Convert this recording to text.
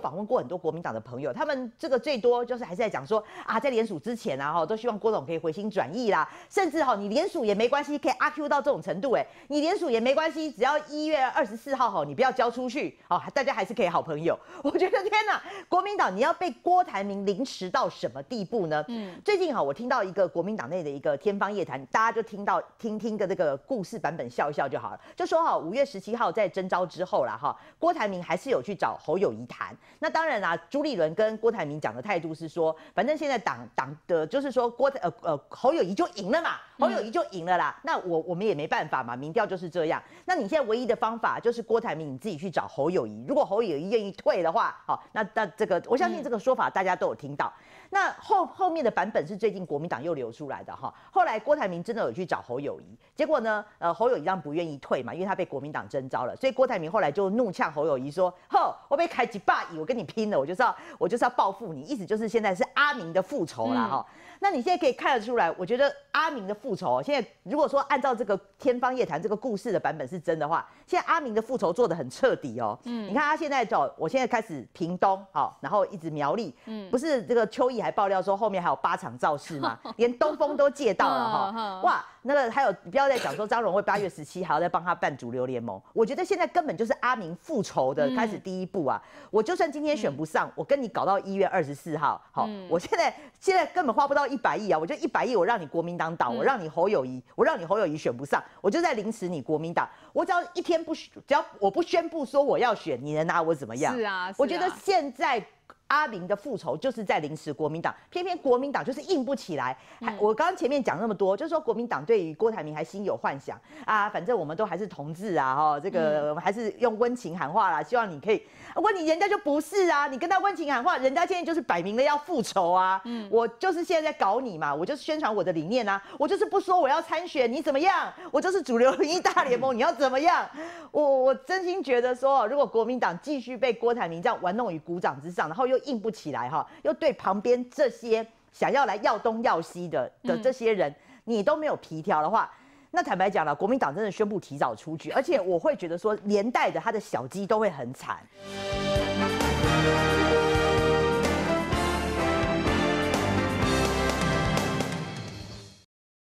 访问过很多国民党的朋友，他们这个最多就是还是在讲说啊，在联署之前啊，哈，都希望郭总可以回心转意啦，甚至哈，你联署也没关系，可以阿 Q 到这种程度，哎，你联署也没关系，只要一月二十四号哈，你不要交出去，哦，大家还是可以好朋友。我觉得天呐，国民党你要被郭台铭凌迟到什么地步呢？嗯，最近哈，我听到一个国民党内的一个天方夜谭，大家就听到听听个这个故事版本，笑一笑就好了。就说哈，五月十七号在征召之后了哈，郭台铭还是有去找侯友谊谈。那当然啦，朱立伦跟郭台铭讲的态度是说，反正现在党党的就是说，郭呃呃侯友谊就赢了嘛，侯友谊就赢了啦。那我我们也没办法嘛，民调就是这样。那你现在唯一的方法就是郭台铭你自己去找侯友谊，如果侯友谊愿意退的话，好，那那这个我相信这个说法大家都有听到。那后后面的版本是最近国民党又流出来的哈，后来郭台铭真的有去找侯友谊，结果呢，呃侯友谊让不愿意退嘛，因为他被国民党征召了，所以郭台铭后来就怒呛侯友谊说：吼，我被凯几霸以。我跟你拼了，我就知道，我就是要报复你，意思就是现在是阿明的复仇了哈。那你现在可以看得出来，我觉得阿明的复仇，现在如果说按照这个天方夜谭这个故事的版本是真的话，现在阿明的复仇做的很彻底哦。嗯，你看他现在走，我现在开始屏东，好，然后一直苗栗，嗯，不是这个秋意还爆料说后面还有八场造势吗？连东风都借到了哈，哇！那个还有，不要再讲说张荣惠八月十七 还要再帮他办主流联盟。我觉得现在根本就是阿明复仇的开始第一步啊！我就算今天选不上，我跟你搞到一月二十四号，好，我现在现在根本花不到一百亿啊！我就一百亿，我让你国民党倒，我让你侯友谊，我让你侯友谊选不上，我就在凌迟你国民党。我只要一天不只要我不宣布说我要选，你能拿我怎么样？是啊，我觉得现在。阿玲的复仇就是在临时国民党，偏偏国民党就是硬不起来。还我刚刚前面讲那么多，就是说国民党对于郭台铭还心有幻想啊，反正我们都还是同志啊，哈，这个还是用温情喊话啦。希望你可以问你，人家就不是啊，你跟他温情喊话，人家现在就是摆明了要复仇啊。嗯，我就是现在在搞你嘛，我就是宣传我的理念啊，我就是不说我要参选，你怎么样？我就是主流意大联盟，你要怎么样？我我真心觉得说，如果国民党继续被郭台铭这样玩弄于股掌之上，然后又硬不起来哈，又对旁边这些想要来要东要西的的这些人，你都没有皮条的话，那坦白讲了，国民党真的宣布提早出局，而且我会觉得说，连带的他的小鸡都会很惨。